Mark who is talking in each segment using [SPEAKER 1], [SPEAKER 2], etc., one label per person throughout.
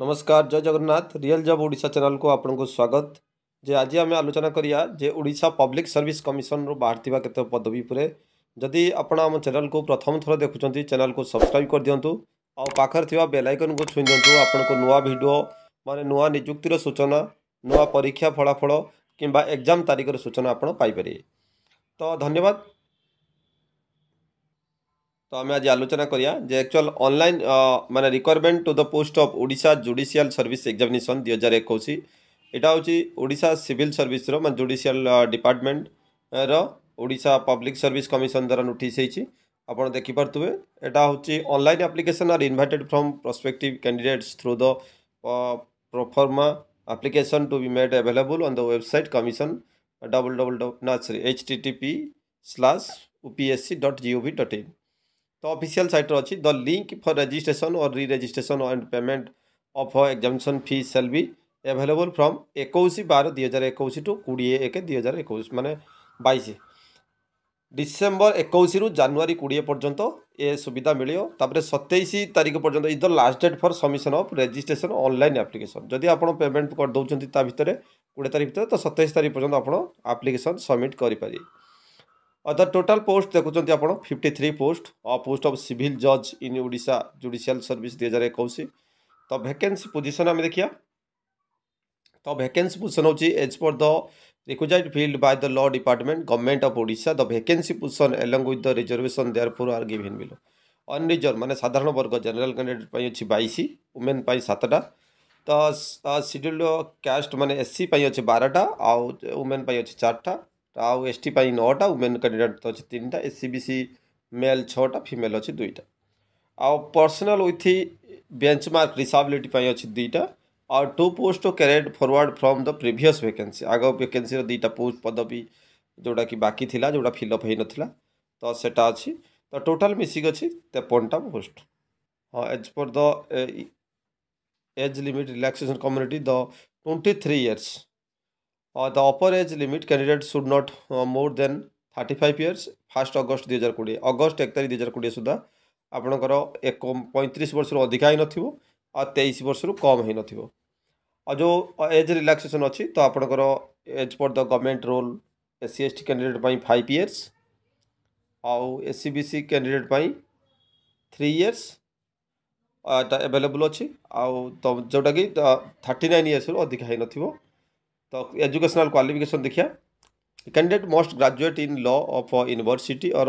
[SPEAKER 1] नमस्कार जय जगन्नाथ रियल जब ओडा चेल को आपन को स्वागत जे आज आम आलोचना करिया जे ओडा पब्लिक सर्विस कमिशन रु बाहर केत पदवी पर जदि आप चेल को प्रथम थर देखुं चेल को सब्सक्राइब कर दिंतु आखिर थी बेलैकन को छुई दिंतु आपन को नुआ भिड मान नुआ निजुक्ति सूचना नुआ परीक्षा फलाफल किंवा एग्जाम तारीख सूचना आपर तो धन्यवाद तो आम आज आलोचना करा जे एक्चुअल ऑनलाइन मैंने requirement to the post of Odisha judicial service examination दुई हजार एक हूँ होड़शा सिविल सर्विस मैं जुडिशियल डिपार्टमेंट रा पब्लिक सर्विस कमिशन द्वारा नोटिस आप देखिपे यहाँ हूँ online application are invited from prospective candidates through the proforma application to be made available on the website commission double double double नर्सरी H T T P slash O P S C dot ji V dot in ତ official ସାଇଟ୍ର ଅଛି the link for registration or re registration and payment of examination fee shall be available from ଏକୋଇଶ ବାର ଦୁଇ ହଜାର ଏକୋଇଶ two କୋଡ଼ିଏ ଏକ ଦୁଇ ହଜାର ଏକୋଇଶ ମାନେ ବାଇଶ ଡିସେମ୍ବର ଏକୋଇଶରୁ ଜାନୁଆରୀ କୋଡ଼ିଏ ପର୍ଯ୍ୟନ୍ତ ଏ ସୁବିଧା ମିଳିବ ତାପରେ ସତେଇଶ ତାରିଖ ପର୍ଯ୍ୟନ୍ତ is the last date for submission of registration online application ଯଦି ଆପଣ ପେମେଣ୍ଟ କରିଦେଉଛନ୍ତି ତା ଭିତରେ କୋଡ଼ିଏ ତାରିଖ ଭିତରେ ତ ସତେଇଶ ତାରିଖ ପର୍ଯ୍ୟନ୍ତ ଆପଣ ଆପ୍ଲିକେସନ୍ ସବମିଟ୍ କରିପାରିବେ अर्थात टोटाल पोस्ट देखुंत आपड़ fifty three post a post of civil जज इन ओडा जुडिशियाल सर्विस दुई हजार एक तो भैके पोजिशन आम देखा तो भैके पोजिशन हूँ as per the requisite filled by the law department government of Odisha the भेके position along with the reservation there for are given below unreserved मैंने साधारण वर्ग जेनेल कैंडिडेट अच्छी बैश वुमेन सतटा तो सीड्यूल कैस्ट मैंने एससी अच्छे बारटा आउ वुमेन अच्छे चार्टा तो एस टी नौटा वुमेन कैंडिडेट तो अच्छे तीन time S C C male छा फिमेल अच्छे दुईटा आउ persons with benchmark disability अच्छे दुईटा आउ two post carried forward from the previous भेके आग भेके दुईटा पोस्ट पदवी जोटा कि बाकी थी जोटा फिलअप हो ना तो से तो टोटाल मिसिक अच्छी तेपनटा पोस्ट हाँ as per the age limit relaxation community the twenty three years uh, the upper age limit candidate should not uh, more than 35 years 1st august 2020 august 1 2020 सुद्धा ଆପଣଙ୍କର 35 ବର୍ଷରୁ ଅଧିକା ହେଇନଥିବ ଆଉ 23 ବର୍ଷରୁ କମ୍ ହେଇନଥିବ ଆଉ ଯେଉଁ ଏଜ୍ ରିଲାକ୍ସେସନ୍ ଅଛି ତ ଆପଣଙ୍କର age for the government roll S C S T candidate ପାଇଁ ଫାଇଭ୍ ଇୟର୍ସ ଆଉ S C B C candidate ପାଇଁ ଥ୍ରୀ ଇୟର୍ସ ଏଟା ଆଭେଲେବୁଲ୍ ଅଛି ଆଉ ଯେଉଁଟାକି ଥାର୍ଟି ନାଇନ୍ ଇୟର୍ସରୁ ଅଧିକା ହେଇନଥିବ तो एजुकेशनल क्वालिफिकेशन देखिए candidate must graduate in law of university और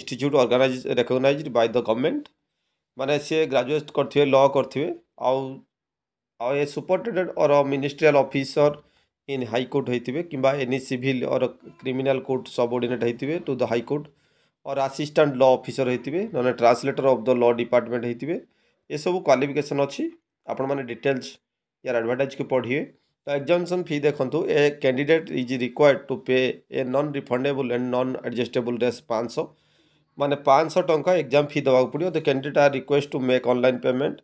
[SPEAKER 1] institute organise recognise by the government माने सी ग्रेजुएट करते लॉ करते आउ सुपरटेडेड और मिनिस्ट्रियल अफिसर इन हाई कोर्ट होते कि any civil or criminal court subordinate होते to the high court or assistant law officer होते ना translator of the law department होते ये सब क्वाफिकेसन अच्छी आपण मैंने डिटेल्स यार आडभटाइज के पढ़िए तो exemption फी देखंतु a candidate is required to pay a non refundable and non adjustable raise पाँच माने 500 टंका एग्जाम फी देवाक पड़ो the candidate are request to make online payment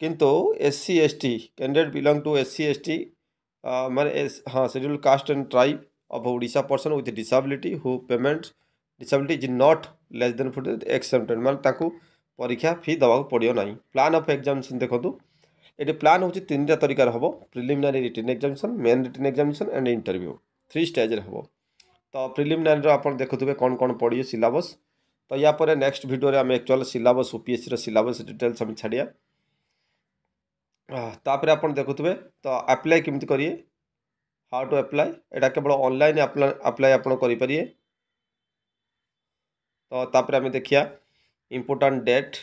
[SPEAKER 1] किंतु S C S T candidate belong to S C S T माने हाँ scheduled caste and tribe of Odisha person with disability who payment disability is not less than forty accepted मैं परीक्षा फी देवाक पड़ो ना plan of एग्जामेसन देखूँ ये प्लान हूँ तीन टा तरीके हम preliminary written examination main written examination and interview three stage हम तो प्रिमिनारी आप देखुए कौन कौन पड़े सिलबस तो यापर नेक्स्ट भिडियो आम actual syllabus OPSC syllabus details आम छाड़ियापर आप देखुए तो आप्लाय के करिए हाउ टू अप्लाई एटा केवल अनल आप्लाय आपे तो आम देखिया इम्पोर्टाट डेट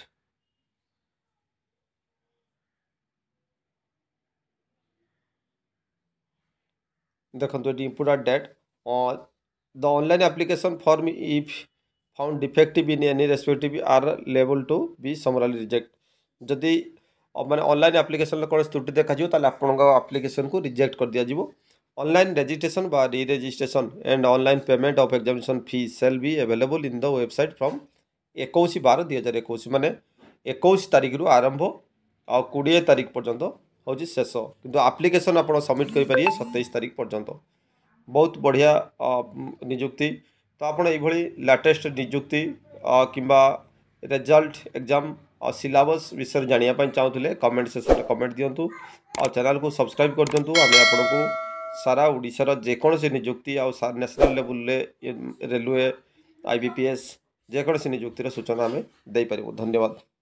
[SPEAKER 1] देखो ये input are date the online application form if found defective in any respect are लेवल टू बी समरली रिजेक्ट जदि मैंने अनल आप्लिकेसन कौन त्रुटि देखा आप्लिकेसन को रिजेक्ट कर दिया अनलाइन रजिस्ट्रेशन बा registration and online payment of examination fee shall भी available in the website from एक बार दुई हजार एक मानने एक तारिख रु आरंभ आ कोड़े तारीख पर्यटन हूँ शेष कि आप्लिकेसन आप सबमिट कर सतैश तारिख पर्यटन बहुत बढ़िया निजुक्ति तो आप लाटेस्ट निजुक्ति किंवा रिजल्ट एग्जाम सिलेबस विषय जानवाप चाहूल कमेंट से कमेंट दिंतु आ चैनल को सब्सक्राइब कर दिंतु आम आपको सारा ओडार जेकोसी निजुक्ति आसनाल level railway I B P S जेकोसी निजुक्तिर सूचना आम देपरबू धन्यवाद